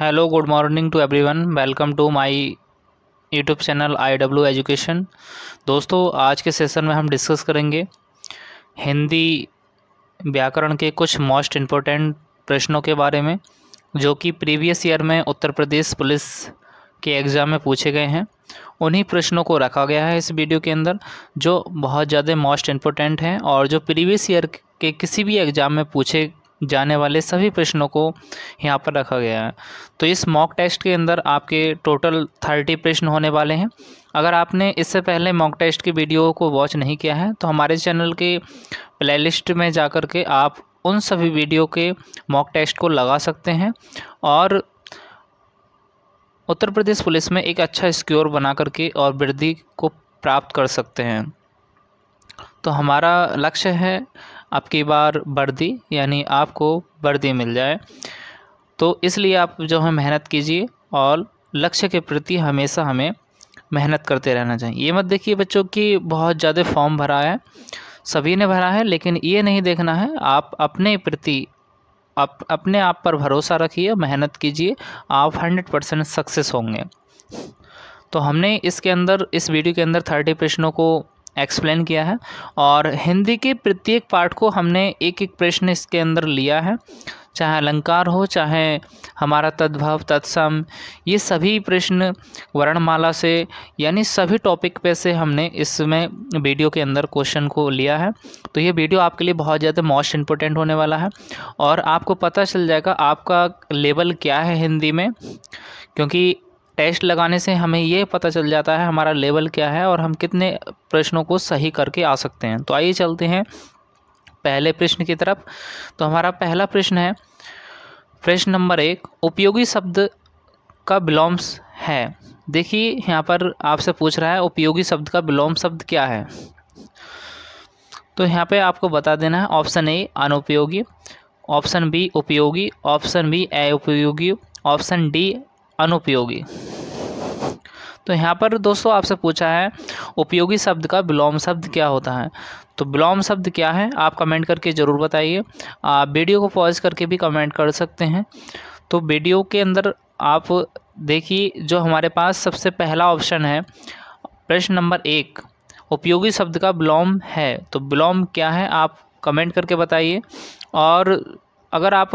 hello good morning to everyone welcome to my YouTube channel I W education दोस्तों आज के session में हम डिस्कस करेंगे हिंदी व्याकरण के कुछ मोस्ट इम्पोर्टेंट प्रश्नों के बारे में जो कि प्रीवियस ईयर में उत्तर प्रदेश पुलिस के एग्ज़ाम में पूछे गए हैं उन्हीं प्रश्नों को रखा गया है इस वीडियो के अंदर जो बहुत ज़्यादा मोस्ट इम्पोर्टेंट हैं और जो प्रीवियस ईयर के किसी भी एग्ज़ाम में पूछे जाने वाले सभी प्रश्नों को यहाँ पर रखा गया है तो इस मॉक टेस्ट के अंदर आपके टोटल थर्टी प्रश्न होने वाले हैं अगर आपने इससे पहले मॉक टेस्ट की वीडियो को वॉच नहीं किया है तो हमारे चैनल के प्लेलिस्ट में जा कर के आप उन सभी वीडियो के मॉक टेस्ट को लगा सकते हैं और उत्तर प्रदेश पुलिस में एक अच्छा स्क्योर बना करके और वृद्धि को प्राप्त कर सकते हैं तो हमारा लक्ष्य है आपकी बार वर्दी यानी आपको वर्दी मिल जाए तो इसलिए आप जो है मेहनत कीजिए और लक्ष्य के प्रति हमेशा हमें मेहनत करते रहना चाहिए ये मत देखिए बच्चों की बहुत ज़्यादा फॉर्म भरा है सभी ने भरा है लेकिन ये नहीं देखना है आप अपने प्रति आप अपने आप पर भरोसा रखिए मेहनत कीजिए आप हंड्रेड परसेंट सक्सेस होंगे तो हमने इसके अंदर इस वीडियो के अंदर थर्टी प्रश्नों को एक्सप्लेन किया है और हिंदी के प्रत्येक पार्ट को हमने एक एक प्रश्न इसके अंदर लिया है चाहे अलंकार हो चाहे हमारा तद्भव तत्सम ये सभी प्रश्न वर्णमाला से यानी सभी टॉपिक पे से हमने इसमें वीडियो के अंदर क्वेश्चन को लिया है तो ये वीडियो आपके लिए बहुत ज़्यादा मोस्ट इम्पोर्टेंट होने वाला है और आपको पता चल जाएगा आपका लेवल क्या है हिंदी में क्योंकि टेस्ट लगाने से हमें ये पता चल जाता है हमारा लेवल क्या है और हम कितने प्रश्नों को सही करके आ सकते हैं तो आइए चलते हैं पहले प्रश्न की तरफ तो हमारा पहला प्रश्न है प्रश्न नंबर एक उपयोगी शब्द का विलोम्स है देखिए यहाँ पर आपसे पूछ रहा है उपयोगी शब्द का विलोम शब्द क्या है तो यहाँ पे आपको बता देना है ऑप्शन ए अनुपयोगी ऑप्शन बी उपयोगी ऑप्शन बी अपयोगी ऑप्शन डी अनुपयोगी तो यहाँ पर दोस्तों आपसे पूछा है उपयोगी शब्द का विलोम शब्द क्या होता है तो विलोम शब्द क्या है आप कमेंट करके ज़रूर बताइए आप वीडियो को पॉज करके भी कमेंट कर सकते हैं तो वीडियो के अंदर आप देखिए जो हमारे पास सबसे पहला ऑप्शन है प्रश्न नंबर एक उपयोगी शब्द का विलोम है तो विलोम क्या है आप कमेंट करके बताइए और अगर आप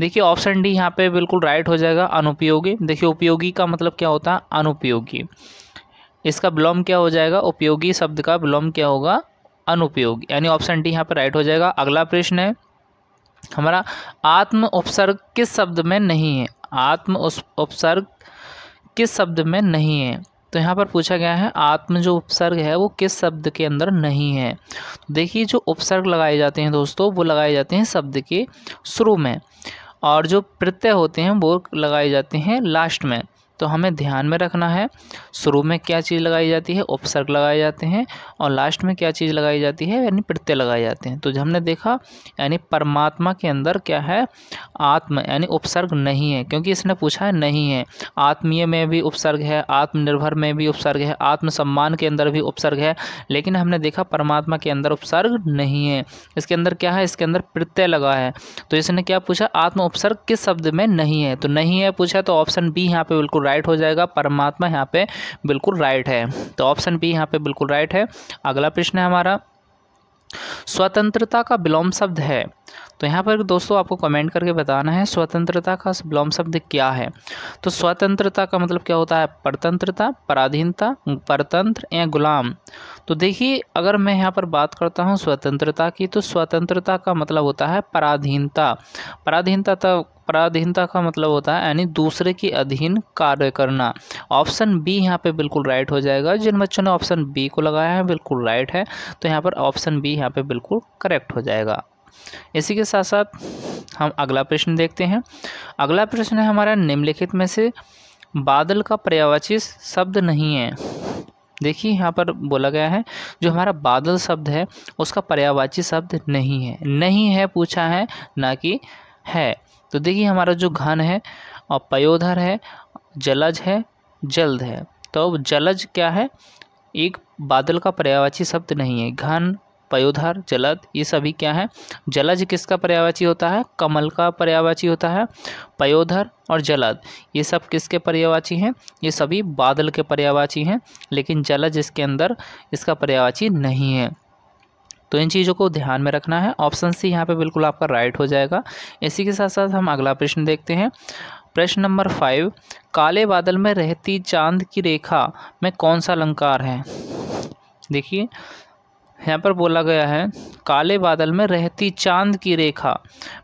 देखिए ऑप्शन डी यहाँ पे बिल्कुल राइट हो जाएगा अनुपयोगी देखिए उपयोगी का मतलब क्या होता है अनुपयोगी इसका विलोम क्या हो जाएगा उपयोगी शब्द का विलोम क्या होगा अनुपयोगी यानी ऑप्शन डी यहाँ पर राइट हो जाएगा अगला प्रश्न है हमारा आत्म उपसर्ग किस शब्द में नहीं है आत्म उपसर्ग किस शब्द में नहीं है तो यहाँ पर पूछा गया है आत्म जो उपसर्ग है वो किस शब्द के अंदर नहीं है देखिए जो उपसर्ग लगाए जाते हैं दोस्तों वो लगाए जाते हैं शब्द के शुरू में और जो प्रत्यय होते हैं वो लगाए जाते हैं लास्ट में तो हमें ध्यान में रखना है शुरू में क्या चीज़ लगाई जाती है उपसर्ग लगाए जाते हैं और लास्ट में क्या चीज़ लगाई जाती है यानी प्रत्यय लगाए जाते हैं तो हमने देखा यानी परमात्मा के अंदर क्या है आत्म यानी उपसर्ग नहीं है क्योंकि इसने पूछा है नहीं है आत्मीय में भी उपसर्ग है आत्मनिर्भर में भी उपसर्ग है आत्मसम्मान के अंदर भी उपसर्ग है लेकिन हमने देखा परमात्मा के अंदर उपसर्ग नहीं है इसके अंदर क्या है इसके अंदर प्रत्यय लगा है तो इसने क्या पूछा आत्म उपसर्ग किस शब्द में नहीं है तो नहीं है पूछा तो ऑप्शन बी यहाँ पर बिल्कुल राइट हो जाएगा परमात्मा यहाँ पे बिल्कुल राइट है तो ऑप्शन बी यहाँ पे बिल्कुल राइट है अगला प्रश्न है हमारा स्वतंत्रता का विलोम शब्द है तो यहाँ पर दोस्तों आपको कमेंट करके बताना है स्वतंत्रता का विलोम शब्द क्या है तो स्वतंत्रता का मतलब क्या होता है परतंत्रता पराधीनता परतंत्र या गुलाम तो देखिए अगर मैं यहाँ पर बात करता हूँ स्वतंत्रता की तो स्वतंत्रता का मतलब होता है पराधीनता पराधीनता तो पराधीनता का मतलब होता है यानी दूसरे के अधीन कार्य करना ऑप्शन बी यहाँ पे बिल्कुल राइट हो जाएगा जिन बच्चों ने ऑप्शन बी को लगाया है बिल्कुल राइट है तो यहाँ पर ऑप्शन बी यहाँ पे बिल्कुल करेक्ट हो जाएगा इसी के साथ साथ हम अगला प्रश्न देखते हैं अगला प्रश्न है हमारा निम्नलिखित में से बादल का पर्यावाची शब्द नहीं है देखिए यहाँ पर बोला गया है जो हमारा बादल शब्द है उसका पर्यावाची शब्द नहीं है नहीं है पूछा है ना कि है तो देखिए हमारा जो घन है और पयोधर है जलज है जल्द है तो अब जलज क्या है एक बादल का पर्यावाची शब्द नहीं है घन पयोधर जलद ये सभी क्या है जलज किसका पर्यावाची होता है कमल का पर्यावाची होता है पयोधर और जलद ये सब किसके पर्यावाची हैं ये सभी बादल के पर्यावाची हैं लेकिन जलज इसके अंदर इसका पर्यावाची नहीं है तो इन चीज़ों को ध्यान में रखना है ऑप्शन सी यहाँ पे बिल्कुल आपका राइट हो जाएगा इसी के साथ साथ हम अगला प्रश्न देखते हैं प्रश्न नंबर फाइव काले बादल में रहती चांद की रेखा में कौन सा अलंकार है देखिए यहाँ पर बोला गया है काले बादल में रहती चांद की रेखा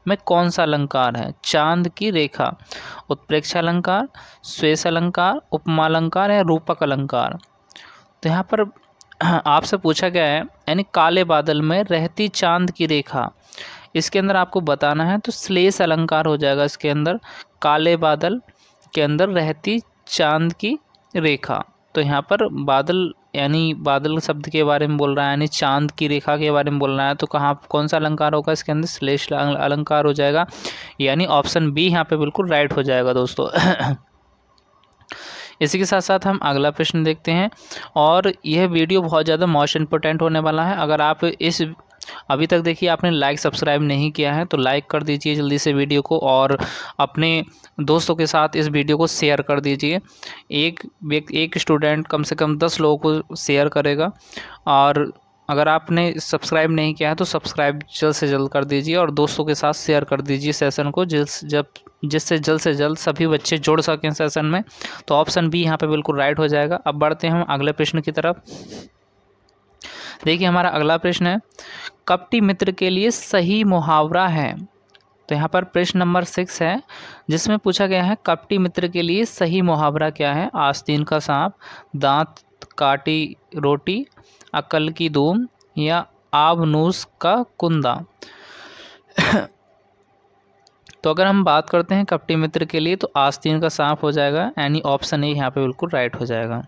में कौन सा अलंकार है चांद की रेखा उत्प्रेक्षा अलंकार श्वेष अलंकार उपमा अलंकार या रूपक अलंकार तो यहाँ पर आपसे पूछा गया है यानी काले बादल में रहती चांद की रेखा इसके अंदर आपको बताना है तो श्लेष अलंकार हो जाएगा इसके अंदर काले बादल के अंदर रहती चांद की रेखा तो यहाँ पर बादल यानी बादल शब्द के बारे में बोल रहा है यानी चांद की रेखा के बारे में बोल रहा है तो कहाँ कौन सा अलंकार होगा इसके अंदर श्लेष अलंकार हो जाएगा यानी ऑप्शन बी यहाँ पे बिल्कुल राइट हो जाएगा दोस्तों इसी के साथ साथ हम अगला प्रश्न देखते हैं और यह वीडियो बहुत ज़्यादा मोस्ट इंपॉर्टेंट होने वाला है अगर आप इस अभी तक देखिए आपने लाइक सब्सक्राइब नहीं किया है तो लाइक कर दीजिए जल्दी से वीडियो को और अपने दोस्तों के साथ इस वीडियो को शेयर कर दीजिए एक व्यक्ति एक स्टूडेंट कम से कम दस लोगों को शेयर करेगा और अगर आपने सब्सक्राइब नहीं किया है तो सब्सक्राइब जल्द से जल्द कर दीजिए और दोस्तों के साथ शेयर कर दीजिए सेशन को जिस जब जिससे जल्द से जल्द सभी बच्चे जोड़ सकें सेशन में तो ऑप्शन बी यहाँ पे बिल्कुल राइट हो जाएगा अब बढ़ते हैं हम अगले प्रश्न की तरफ देखिए हमारा अगला प्रश्न है कपटी मित्र के लिए सही मुहावरा है तो यहाँ पर प्रश्न नंबर सिक्स है जिसमें पूछा गया है कपटी मित्र के लिए सही मुहावरा क्या है आस्तीन का सांप दांत काटी रोटी अकल की धूम या आबनूस का कुंदा तो अगर हम बात करते हैं कपटी मित्र के लिए तो आस्तीन का सांप हो जाएगा यानी ऑप्शन ए यहाँ पे बिल्कुल राइट हो जाएगा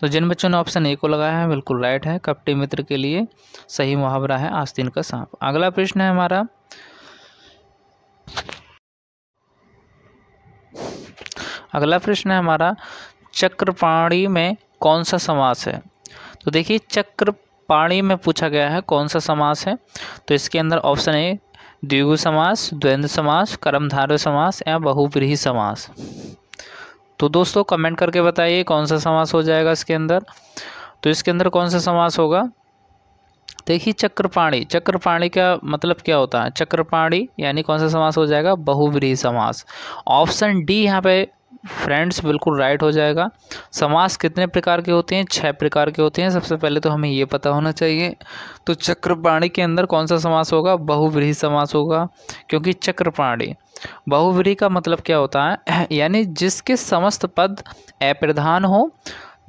तो जिन बच्चों ने ऑप्शन ए को लगाया है बिल्कुल राइट है कपटी मित्र के लिए सही मुहावरा है आस्तीन का सांप अगला प्रश्न है हमारा अगला प्रश्न है हमारा चक्रपाणी में कौन सा समास है तो देखिए चक्र पाणी में पूछा गया है कौन सा समास है तो इसके अंदर ऑप्शन ए द्विगु समास द्वंद्व समास कर्मधारय समास या बहुप्रीही समास तो दोस्तों कमेंट करके बताइए कौन सा समास हो जाएगा इसके अंदर तो इसके अंदर कौन सा समास होगा देखिए चक्रपाणी चक्रपाणी का मतलब क्या होता है चक्रपाणी यानी कौन सा समास हो जाएगा बहुव्रीही समास ऑप्शन डी यहाँ पे फ्रेंड्स बिल्कुल राइट हो जाएगा समास कितने प्रकार के होते हैं छह प्रकार के होते हैं सबसे पहले तो हमें ये पता होना चाहिए तो चक्रपाणी के अंदर कौन सा समास होगा बहुव्रीही समास होगा क्योंकि चक्रपाणी बहुव्रीही का मतलब क्या होता है यानी जिसके समस्त पद अप्रधान हो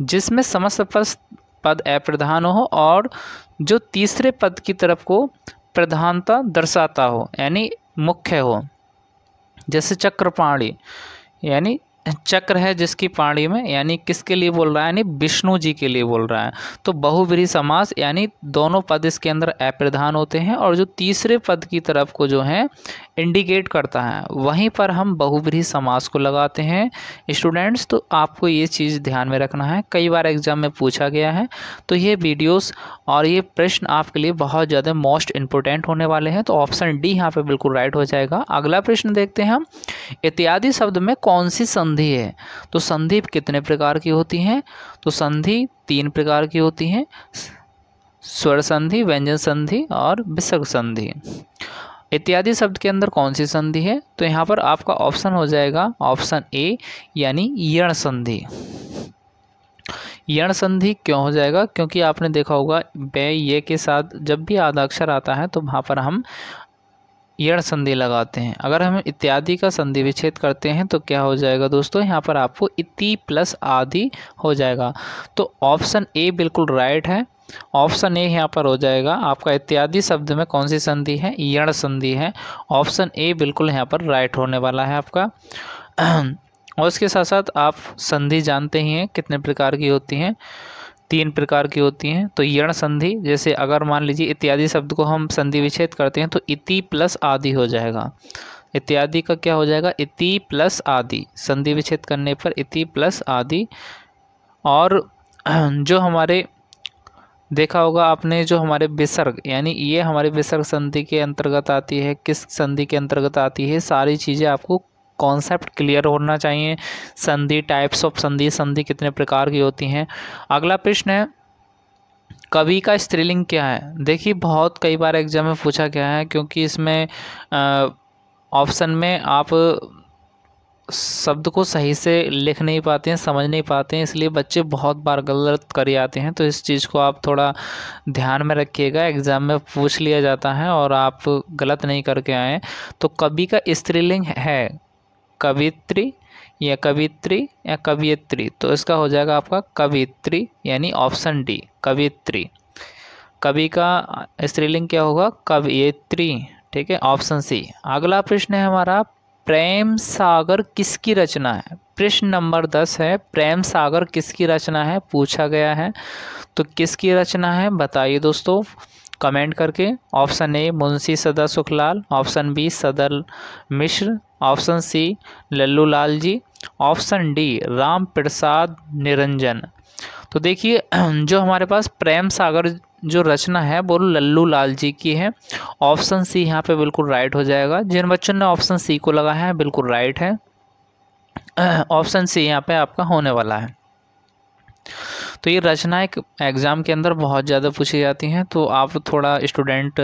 जिसमें समस्त पद पद अप्रधान हो और जो तीसरे पद की तरफ को प्रधानता दर्शाता हो यानी मुख्य हो जैसे चक्रपाणी यानी चक्र है जिसकी पाणी में यानी किसके लिए बोल रहा है यानी विष्णु जी के लिए बोल रहा है तो बहुव्रीही समास यानी दोनों पद इसके अंदर अप्रधान होते हैं और जो तीसरे पद की तरफ को जो है इंडिकेट करता है वहीं पर हम बहुब्रीही समास को लगाते हैं स्टूडेंट्स तो आपको ये चीज़ ध्यान में रखना है कई बार एग्ज़ाम में पूछा गया है तो ये वीडियोस और ये प्रश्न आपके लिए बहुत ज़्यादा मोस्ट इम्पोर्टेंट होने वाले हैं तो ऑप्शन डी यहाँ पे बिल्कुल राइट हो जाएगा अगला प्रश्न देखते हैं हम इत्यादि शब्द में कौन सी संधि है तो संधि कितने प्रकार की होती हैं तो संधि तीन प्रकार की होती हैं स्वर संधि व्यंजन संधि और विसर्ग संधि इत्यादि शब्द के अंदर कौन सी संधि है तो यहाँ पर आपका ऑप्शन हो जाएगा ऑप्शन ए यानी यण संधि यण संधि क्यों हो जाएगा क्योंकि आपने देखा होगा बे ये के साथ जब भी आदाक्षर आता है तो वहाँ पर हम यण संधि लगाते हैं अगर हम इत्यादि का संधि विच्छेद करते हैं तो क्या हो जाएगा दोस्तों यहाँ पर आपको इति प्लस आदि हो जाएगा तो ऑप्शन ए बिल्कुल राइट है ऑप्शन ए यहाँ पर हो जाएगा आपका इत्यादि शब्द में कौन सी संधि है यण संधि है ऑप्शन ए बिल्कुल यहाँ पर राइट होने वाला है आपका और इसके साथ साथ आप संधि जानते ही हैं कितने प्रकार की होती हैं तीन प्रकार की होती हैं तो यण संधि जैसे अगर मान लीजिए इत्यादि शब्द को हम संधि विच्छेद करते हैं तो इति प्लस आदि हो जाएगा इत्यादि का क्या हो जाएगा इति प्लस आदि संधि विच्छेद करने पर इति प्लस आदि और जो हमारे देखा होगा आपने जो हमारे विसर्ग यानी ये हमारे विसर्ग संधि के अंतर्गत आती है किस संधि के अंतर्गत आती है सारी चीज़ें आपको कॉन्सेप्ट क्लियर होना चाहिए संधि टाइप्स ऑफ संधि संधि कितने प्रकार की होती हैं अगला प्रश्न है कवि का स्त्रीलिंग क्या है देखिए बहुत कई बार एग्जाम में पूछा गया है क्योंकि इसमें ऑप्शन में आप शब्द को सही से लिख नहीं पाते हैं समझ नहीं पाते हैं इसलिए बच्चे बहुत बार गलत कर आते हैं तो इस चीज़ को आप थोड़ा ध्यान में रखिएगा एग्ज़ाम में पूछ लिया जाता है और आप गलत नहीं करके आएँ तो कवि का स्त्रीलिंग है कवित्री या कवित्री या कवियत्री तो इसका हो जाएगा आपका कवित्री यानी ऑप्शन डी कवित्री कवि का स्त्रीलिंग क्या होगा कवियत्री ठीक है ऑप्शन सी अगला प्रश्न है हमारा प्रेम सागर किसकी रचना है प्रश्न नंबर दस है प्रेम सागर किसकी रचना है पूछा गया है तो किसकी रचना है बताइए दोस्तों कमेंट करके ऑप्शन ए मुंशी सदर Sukhlal option B Sadar Mishra option C Lallu Lal ji option D Ram Prasad Niranjan तो देखिए जो हमारे पास प्रेम सागर जो रचना है वो लल्लू लाल जी की है ऑप्शन सी यहाँ पे बिल्कुल राइट हो जाएगा जिन बच्चों ने ऑप्शन सी को लगाया है बिल्कुल राइट है ऑप्शन सी यहाँ पे आपका होने वाला है तो ये रचना एक एग्ज़ाम के अंदर बहुत ज़्यादा पूछी जाती हैं तो आप थोड़ा स्टूडेंट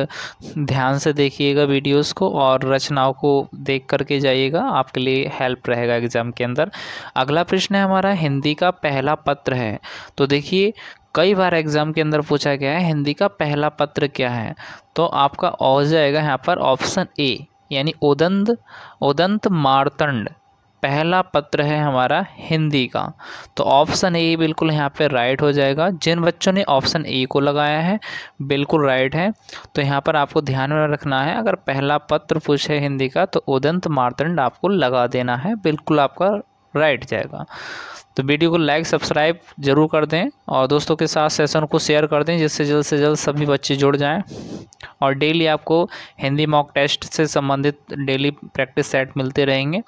ध्यान से देखिएगा वीडियोस को और रचनाओं को देख करके जाइएगा आपके लिए हेल्प रहेगा एग्ज़ाम के अंदर अगला प्रश्न है हमारा हिंदी का पहला पत्र है तो देखिए कई बार एग्ज़ाम के अंदर पूछा गया है हिंदी का पहला पत्र क्या है तो आपका हो जाएगा यहाँ पर ऑप्शन ए यानी उदंत उदंत मारतंड पहला पत्र है हमारा हिंदी का तो ऑप्शन ए बिल्कुल यहाँ पे राइट हो जाएगा जिन बच्चों ने ऑप्शन ए को लगाया है बिल्कुल राइट है तो यहाँ पर आपको ध्यान में रखना है अगर पहला पत्र पूछे हिंदी का तो उदंत मारतंड आपको लगा देना है बिल्कुल आपका राइट जाएगा तो वीडियो को लाइक सब्सक्राइब जरूर कर दें और दोस्तों के साथ सेशन को शेयर कर दें जिससे जल्द से जल्द सभी बच्चे जुड़ जाएं और डेली आपको हिंदी मॉक टेस्ट से संबंधित डेली प्रैक्टिस सेट मिलते रहेंगे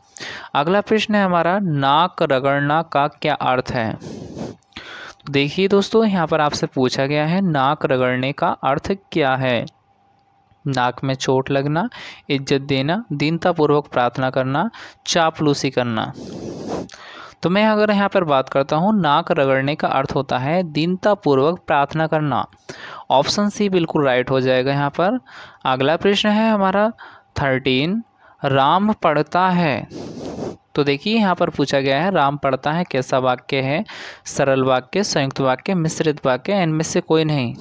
अगला प्रश्न है हमारा नाक रगड़ना का क्या अर्थ है तो देखिए दोस्तों यहाँ पर आपसे पूछा गया है नाक रगड़ने का अर्थ क्या है नाक में चोट लगना इज्जत देना दीनतापूर्वक प्रार्थना करना चापलूसी करना तो मैं अगर यहाँ पर बात करता हूँ नाक रगड़ने का अर्थ होता है दीनतापूर्वक प्रार्थना करना ऑप्शन सी बिल्कुल राइट हो जाएगा यहाँ पर अगला प्रश्न है हमारा थर्टीन राम पढ़ता है तो देखिए यहाँ पर पूछा गया है राम पढ़ता है कैसा वाक्य है सरल वाक्य संयुक्त वाक्य मिश्रित वाक्य इनमें से कोई नहीं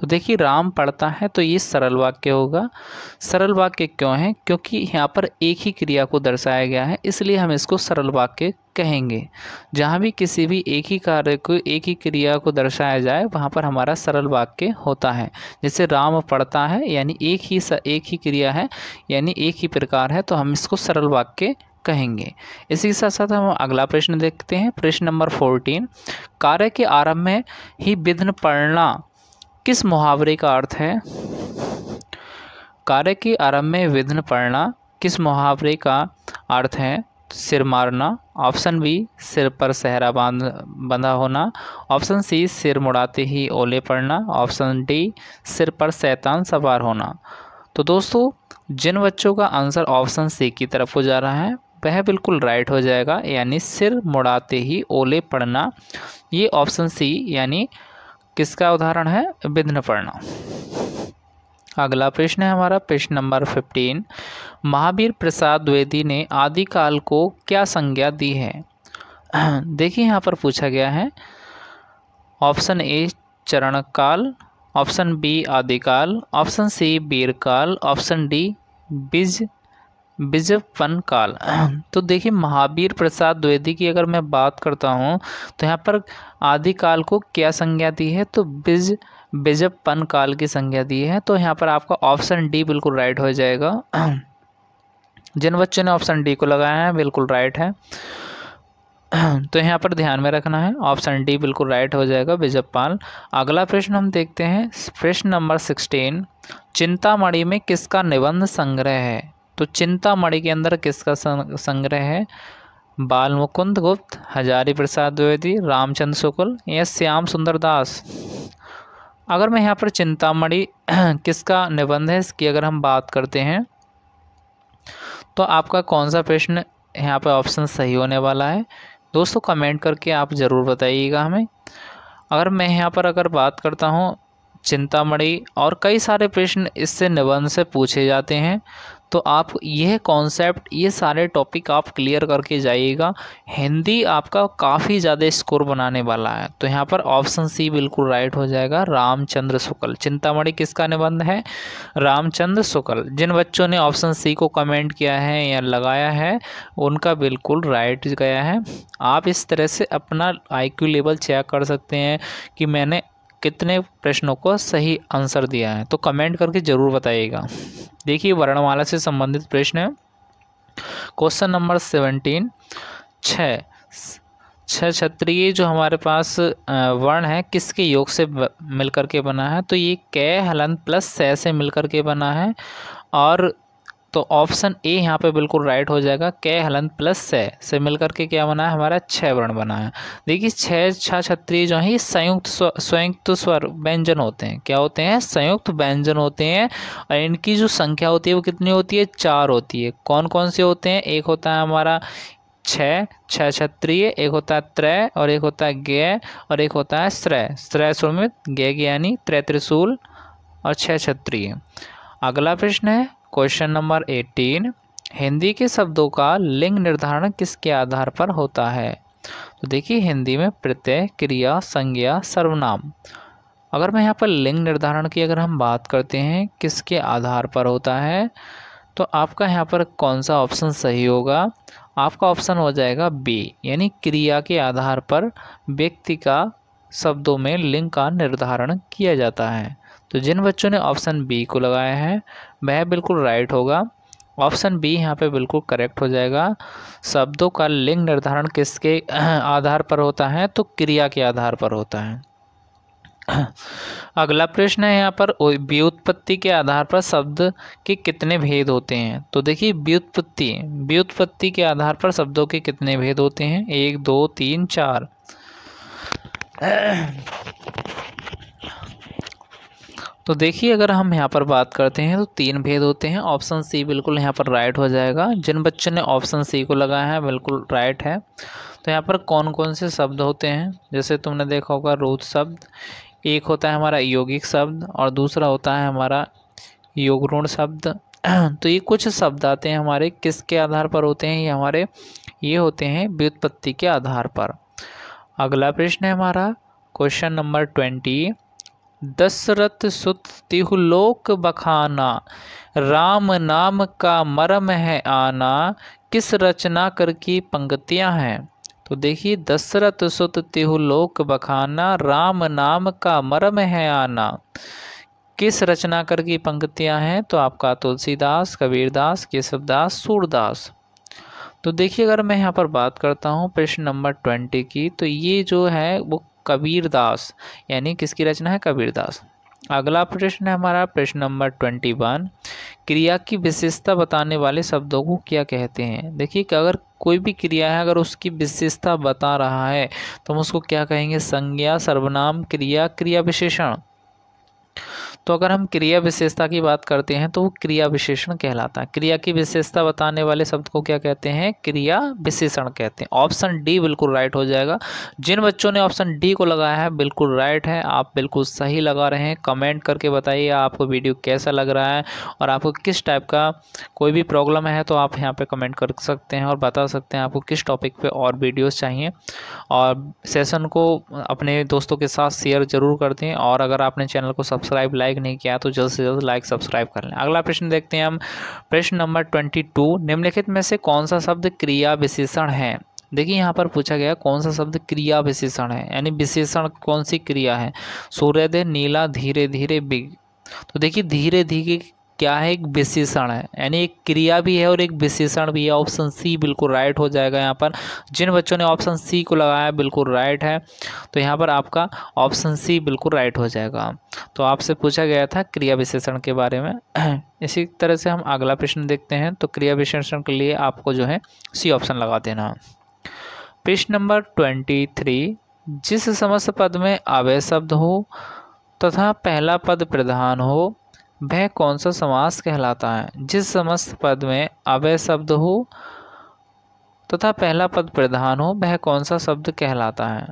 तो देखिए राम पढ़ता है तो ये सरल वाक्य होगा सरल वाक्य क्यों है क्योंकि यहाँ पर एक ही क्रिया को दर्शाया गया है इसलिए हम इसको सरल वाक्य कहेंगे जहाँ भी किसी भी एक ही कार्य को एक ही क्रिया को दर्शाया जाए वहाँ पर हमारा सरल वाक्य होता है जैसे राम पढ़ता है यानी एक ही एक ही क्रिया है यानी एक ही प्रकार है तो हम इसको सरल वाक्य कहेंगे इसी के साथ साथ हम अगला प्रश्न देखते हैं प्रश्न नंबर फोर्टीन कार्य के आरंभ में ही विघ्न पड़ना किस मुहावरे का अर्थ है कार्य के आरंभ में विघ्न पड़ना किस मुहावरे का अर्थ है सिर मारना ऑप्शन बी सिर पर सहरा बांध बंधा होना ऑप्शन सी सिर मुड़ाते ही ओले पड़ना ऑप्शन डी सिर पर शैतान सवार होना तो दोस्तों जिन बच्चों का आंसर ऑप्शन सी की तरफ हो जा रहा है वह बिल्कुल राइट हो जाएगा यानी सिर मुड़ाते ही ओले पड़ना ये ऑप्शन सी यानी किसका उदाहरण है विघ्न पड़ना अगला प्रश्न है हमारा प्रश्न नंबर फिफ्टीन महावीर प्रसाद द्विवेदी ने आदिकाल को क्या संज्ञा दी है देखिए यहाँ पर पूछा गया है ऑप्शन ए चरण काल ऑप्शन बी आदिकाल ऑप्शन सी बीरकाल ऑप्शन डी बीज विजय काल तो देखिए महावीर प्रसाद द्विवेदी की अगर मैं बात करता हूँ तो यहाँ पर आदिकाल को क्या संज्ञा दी है तो बिज पन काल की संज्ञा दी है तो यहाँ पर आपका ऑप्शन डी बिल्कुल राइट हो जाएगा जिन बच्चों ने ऑप्शन डी को लगाया है बिल्कुल राइट है तो यहाँ पर ध्यान में रखना है ऑप्शन डी बिल्कुल राइट हो जाएगा पाल अगला प्रश्न हम देखते हैं प्रश्न नंबर सिक्सटीन चिंतामणि में किसका निबंध संग्रह है तो चिंतामणि के अंदर किसका संग्रह है बाल मुकुंद गुप्त हजारी प्रसाद द्विवेदी रामचंद्र शुक्ल या श्याम सुंदर दास अगर मैं यहाँ पर चिंतामणि किसका निबंध है इसकी अगर हम बात करते हैं तो आपका कौन सा प्रश्न यहाँ पर ऑप्शन सही होने वाला है दोस्तों कमेंट करके आप ज़रूर बताइएगा हमें अगर मैं यहाँ पर अगर बात करता हूँ चिंतामणि और कई सारे प्रश्न इससे निबंध से पूछे जाते हैं तो आप यह कॉन्सेप्ट ये सारे टॉपिक आप क्लियर करके जाइएगा हिंदी आपका काफ़ी ज़्यादा स्कोर बनाने वाला है तो यहाँ पर ऑप्शन सी बिल्कुल राइट हो जाएगा रामचंद्र शुक्ल चिंतामणि किसका निबंध है रामचंद्र शुक्ल जिन बच्चों ने ऑप्शन सी को कमेंट किया है या लगाया है उनका बिल्कुल राइट गया है आप इस तरह से अपना आई लेवल चेक कर सकते हैं कि मैंने कितने प्रश्नों को सही आंसर दिया है तो कमेंट करके ज़रूर बताइएगा देखिए वर्णमाला से संबंधित प्रश्न है क्वेश्चन नंबर सेवेंटीन छ छः क्षत्रिय जो हमारे पास वर्ण है किसके योग से मिलकर के बना है तो ये कै हलन प्लस स से मिलकर के बना है और तो ऑप्शन ए यहाँ पे बिल्कुल राइट हो जाएगा कै हलंत प्लस से, से मिल करके क्या बना है हमारा छः वर्ण बना है देखिए छः छा छत्तीस जो है संयुक्त संयुक्त स्वर व्यंजन होते हैं क्या होते हैं संयुक्त व्यंजन होते हैं और इनकी जो संख्या होती है वो कितनी होती है चार होती है कौन कौन से होते हैं एक होता है हमारा छः छः क्षत्रिय एक होता है त्रय और एक होता है गय और एक होता है श्रय श्रय सुमित गय ज्ञानी त्रय त्रिशूल और छः क्षत्रिय अगला प्रश्न है क्वेश्चन नंबर एटीन हिंदी के शब्दों का लिंग निर्धारण किसके आधार पर होता है तो देखिए हिंदी में प्रत्यय क्रिया संज्ञा सर्वनाम अगर मैं यहाँ पर लिंग निर्धारण की अगर हम बात करते हैं किसके आधार पर होता है तो आपका यहाँ पर कौन सा ऑप्शन सही होगा आपका ऑप्शन हो जाएगा बी यानी क्रिया के आधार पर व्यक्ति का शब्दों में लिंग का निर्धारण किया जाता है तो जिन बच्चों ने ऑप्शन बी को लगाया है वह बिल्कुल राइट होगा ऑप्शन बी यहाँ पे बिल्कुल करेक्ट हो जाएगा शब्दों का लिंग निर्धारण किसके आधार पर होता है तो क्रिया के आधार पर होता है अगला प्रश्न है यहाँ पर व्युत्पत्ति के आधार पर शब्द के कितने भेद होते हैं तो देखिए व्युत्पत्ति व्युत्पत्ति के आधार पर शब्दों के कितने भेद होते हैं एक दो तीन चार तो देखिए अगर हम यहाँ पर बात करते हैं तो तीन भेद होते हैं ऑप्शन सी बिल्कुल यहाँ पर राइट हो जाएगा जिन बच्चों ने ऑप्शन सी को लगाया है बिल्कुल राइट है तो यहाँ पर कौन कौन से शब्द होते हैं जैसे तुमने देखा होगा रोध शब्द एक होता है हमारा यौगिक शब्द और दूसरा होता है हमारा योगरूण शब्द तो ये कुछ शब्द आते हैं हमारे किसके आधार पर होते हैं ये हमारे ये होते हैं व्युत्पत्ति के आधार पर अगला प्रश्न है हमारा क्वेश्चन नंबर ट्वेंटी दशरथ सुत तिहुलोक बखाना राम नाम का मरम है आना किस रचना कर की पंक्तियाँ हैं तो देखिए दशरथ सुत तिहुलोक बखाना राम नाम का मरम है आना किस रचना कर की पंक्तियाँ हैं तो आपका तुलसीदास कबीरदास केशवदास सूरदास तो देखिए अगर मैं यहाँ पर बात करता हूँ प्रश्न नंबर ट्वेंटी की तो ये जो है वो कबीरदास यानी किसकी रचना है कबीरदास अगला प्रश्न है हमारा प्रश्न नंबर ट्वेंटी वन क्रिया की विशेषता बताने वाले शब्दों को क्या कहते हैं देखिए कि अगर कोई भी क्रिया है अगर उसकी विशेषता बता रहा है तो हम उसको क्या कहेंगे संज्ञा सर्वनाम क्रिया क्रिया विशेषण तो अगर हम क्रिया विशेषता की बात करते हैं तो वो क्रिया विशेषण कहलाता है क्रिया की विशेषता बताने वाले शब्द को क्या कहते हैं क्रिया विशेषण कहते हैं ऑप्शन डी बिल्कुल राइट हो जाएगा जिन बच्चों ने ऑप्शन डी को लगाया है बिल्कुल राइट है आप बिल्कुल सही लगा रहे हैं कमेंट करके बताइए आपको वीडियो कैसा लग रहा है और आपको किस टाइप का कोई भी प्रॉब्लम है तो आप यहाँ पर कमेंट कर सकते हैं और बता सकते हैं आपको किस टॉपिक पर और वीडियोज़ चाहिए और सेशन को अपने दोस्तों के साथ शेयर ज़रूर करते हैं और अगर आपने चैनल को सब्सक्राइब लाइक लाइक नहीं किया तो जल्द से जल्द लाइक सब्सक्राइब कर लें अगला प्रश्न देखते हैं हम प्रश्न नंबर ट्वेंटी टू निम्नलिखित में से कौन सा शब्द क्रिया विशेषण है देखिए यहाँ पर पूछा गया कौन सा शब्द क्रिया विशेषण है यानी विशेषण कौन सी क्रिया है सूर्योदय नीला धीरे धीरे बिग तो देखिए धीरे धीरे क्या है एक विशेषण है यानी एक क्रिया भी है और एक विशेषण भी है ऑप्शन सी बिल्कुल राइट हो जाएगा यहाँ पर जिन बच्चों ने ऑप्शन सी को लगाया बिल्कुल राइट है तो यहाँ पर आपका ऑप्शन सी बिल्कुल राइट हो जाएगा तो आपसे पूछा गया था क्रिया विशेषण के बारे में इसी तरह से हम अगला प्रश्न देखते हैं तो क्रिया विशेषण के लिए आपको जो है सी ऑप्शन लगा देना प्रश्न नंबर ट्वेंटी थ्री जिस समस्त पद में अवय शब्द हो तथा पहला पद प्रधान हो वह कौन सा समास कहलाता है जिस समस्त पद में अवय शब्द हो तथा पहला पद प्रधान हो वह कौन सा शब्द कहलाता है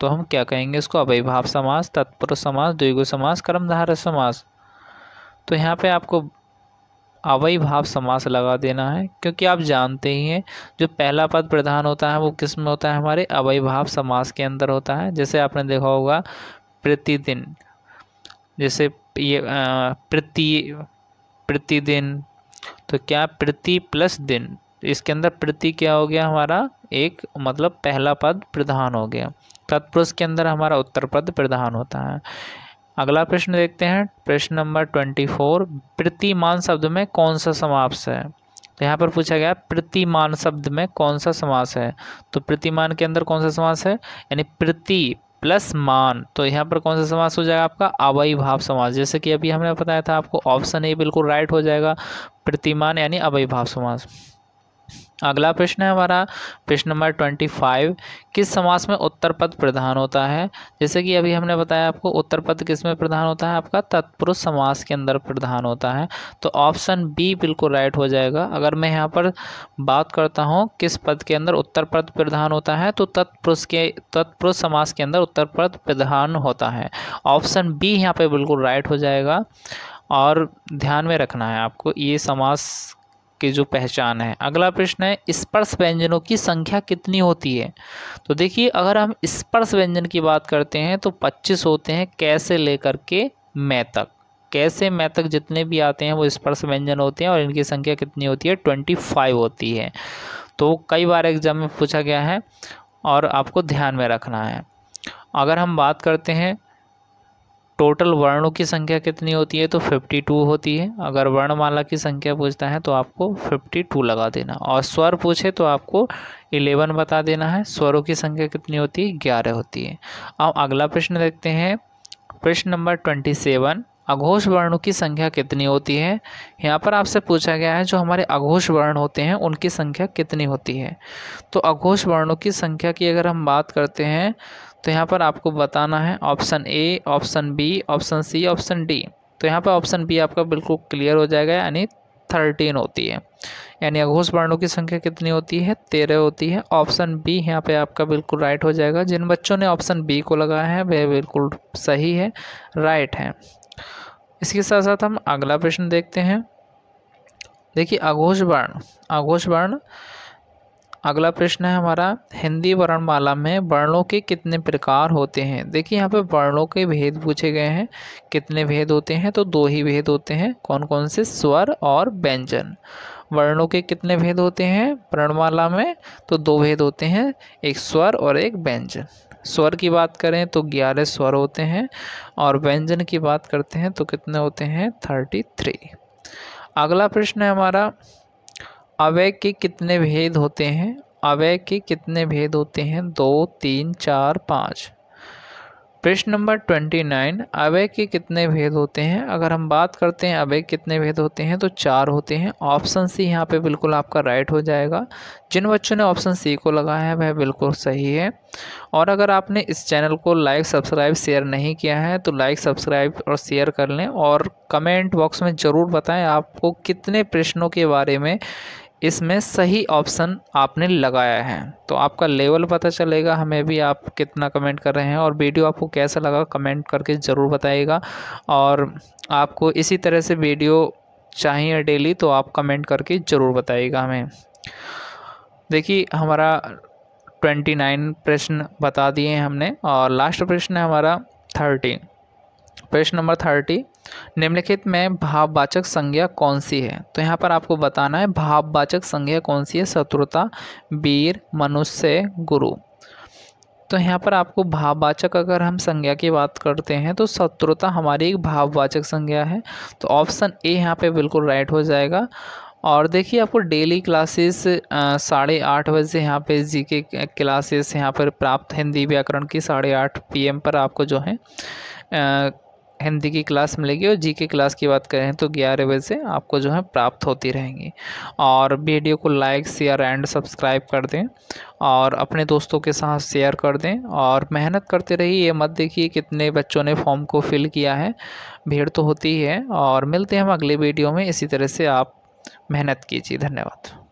तो हम क्या कहेंगे इसको अवैभाव समास तत्पुरुष समास द्विगु समास कर्मधार समास तो यहाँ पे आपको अवय भाव समास लगा देना है क्योंकि आप जानते ही हैं जो पहला पद प्रधान होता है वो किस में होता है हमारे अवय भाव समास के अंदर होता है जैसे आपने देखा होगा प्रतिदिन जैसे ये प्रति प्रतिदिन तो क्या प्रति प्लस दिन इसके अंदर प्रति क्या हो गया हमारा एक मतलब पहला पद प्रधान हो गया तत्पुरुष के अंदर हमारा उत्तर पद प्रधान होता है अगला प्रश्न देखते हैं प्रश्न नंबर ट्वेंटी फोर प्रतिमान शब्द में कौन सा समाप्त है तो यहाँ पर पूछा गया प्रतिमान शब्द में कौन सा समास है तो प्रतिमान तो के अंदर कौन सा समास है यानी प्रति प्लस मान तो यहाँ पर कौन सा समास हो जाएगा आपका अवयी भाव समास जैसे कि अभी हमने बताया था आपको ऑप्शन ए बिल्कुल राइट हो जाएगा प्रतिमान यानी अवयी भाव समास अगला प्रश्न है हमारा प्रश्न नंबर ट्वेंटी फाइव किस समास में उत्तर पद प्रधान होता है जैसे कि अभी हमने बताया आपको उत्तर पद किस में प्रधान होता है आपका तत्पुरुष समास के अंदर प्रधान होता है तो ऑप्शन बी बिल्कुल राइट हो जाएगा अगर मैं यहाँ पर बात करता हूँ किस पद के अंदर उत्तर पद प्रधान होता है तो तत्पुरुष के तत्पुरुष समास के अंदर उत्तर पद प्रधान होता है ऑप्शन बी यहाँ पर बिल्कुल राइट हो जाएगा और ध्यान में रखना है आपको ये समास की जो पहचान है अगला प्रश्न है स्पर्श व्यंजनों की संख्या कितनी होती है तो देखिए अगर हम स्पर्श व्यंजन की बात करते हैं तो पच्चीस होते हैं कैसे लेकर के मैं तक कैसे मैं तक जितने भी आते हैं वो स्पर्श व्यंजन होते हैं और इनकी संख्या कितनी होती है ट्वेंटी फाइव होती है तो कई बार एग्जाम में पूछा गया है और आपको ध्यान में रखना है अगर हम बात करते हैं टोटल वर्णों की संख्या कितनी होती है तो 52 होती है अगर वर्णमाला की संख्या पूछता है तो आपको 52 लगा देना और स्वर पूछे तो आपको 11 बता देना है स्वरों की संख्या कितनी होती है ग्यारह होती है अब अगला प्रश्न देखते हैं प्रश्न नंबर 27 अघोष वर्णों की संख्या कितनी होती है यहाँ पर आपसे पूछा गया है जो हमारे अघोष वर्ण होते हैं उनकी संख्या कितनी होती है तो अघोष वर्णों की संख्या की अगर हम बात करते हैं तो यहाँ पर आपको बताना है option A option B option C option D तो यहाँ पर ऑप्शन बी आपका बिल्कुल क्लियर हो जाएगा यानी थर्टीन होती है यानी अघोष वर्णों की संख्या कितनी होती है तेरह होती है ऑप्शन बी यहाँ पे आपका बिल्कुल राइट हो जाएगा जिन बच्चों ने ऑप्शन बी को लगाया है वह बिल्कुल सही है राइट है इसके साथ साथ हम अगला प्रश्न देखते हैं देखिए अघोष वर्ण अघोष वर्ण अगला प्रश्न है हमारा हिंदी वर्णमाला में वर्णों के कितने प्रकार होते हैं देखिए यहाँ पे वर्णों के भेद पूछे गए हैं कितने भेद होते हैं तो दो ही भेद होते हैं कौन कौन से स्वर और व्यंजन वर्णों के कितने भेद होते हैं वर्णमाला में तो दो भेद होते हैं एक स्वर और एक व्यंजन स्वर की बात करें तो ग्यारह स्वर होते हैं और व्यंजन की बात करते हैं तो कितने होते हैं थर्टी थ्री अगला प्रश्न है हमारा अवय के कितने भेद होते हैं अवय के कितने भेद होते हैं दो तीन चार पाँच प्रश्न नंबर ट्वेंटी नाइन अवय के कितने भेद होते हैं अगर हम बात करते हैं अवय कितने भेद होते हैं तो चार होते हैं ऑप्शन सी यहाँ पे बिल्कुल आपका राइट हो जाएगा जिन बच्चों ने ऑप्शन सी को लगाया है वह बिल्कुल सही है और अगर आपने इस चैनल को लाइक सब्सक्राइब शेयर नहीं किया है तो लाइक सब्सक्राइब और शेयर कर लें और कमेंट बॉक्स में ज़रूर बताएं आपको कितने प्रश्नों के बारे में इसमें सही ऑप्शन आपने लगाया है तो आपका लेवल पता चलेगा हमें भी आप कितना कमेंट कर रहे हैं और वीडियो आपको कैसा लगा कमेंट करके ज़रूर बताइएगा और आपको इसी तरह से वीडियो चाहिए डेली तो आप कमेंट करके ज़रूर बताइएगा हमें देखिए हमारा ट्वेंटी नाइन प्रश्न बता दिए हमने और लास्ट प्रश्न है हमारा थर्टी प्रश्न नंबर थर्टी निम्नलिखित में भाववाचक संज्ञा कौन सी है तो यहाँ पर आपको बताना है भाववाचक संज्ञा कौन सी है शत्रुता वीर मनुष्य गुरु तो यहाँ पर आपको भाववाचक अगर हम संज्ञा की बात करते हैं तो शत्रुता हमारी एक भाववाचक संज्ञा है तो ऑप्शन ए यहाँ पे बिल्कुल राइट हो जाएगा और देखिए आपको डेली क्लासेस साढ़े आठ बजे यहाँ पे जी के क्लासेस यहाँ पर प्राप्त हिंदी व्याकरण की साढ़े आठ पी पर आपको जो है हिंदी की क्लास मिलेगी और जी के क्लास की बात करें तो ग्यारह बजे से आपको जो है प्राप्त होती रहेंगी और वीडियो को लाइक शेयर एंड सब्सक्राइब कर दें और अपने दोस्तों के साथ शेयर कर दें और मेहनत करते रहिए ये मत देखिए कितने बच्चों ने फॉर्म को फिल किया है भीड़ तो होती ही है और मिलते हैं हम अगले वीडियो में इसी तरह से आप मेहनत कीजिए धन्यवाद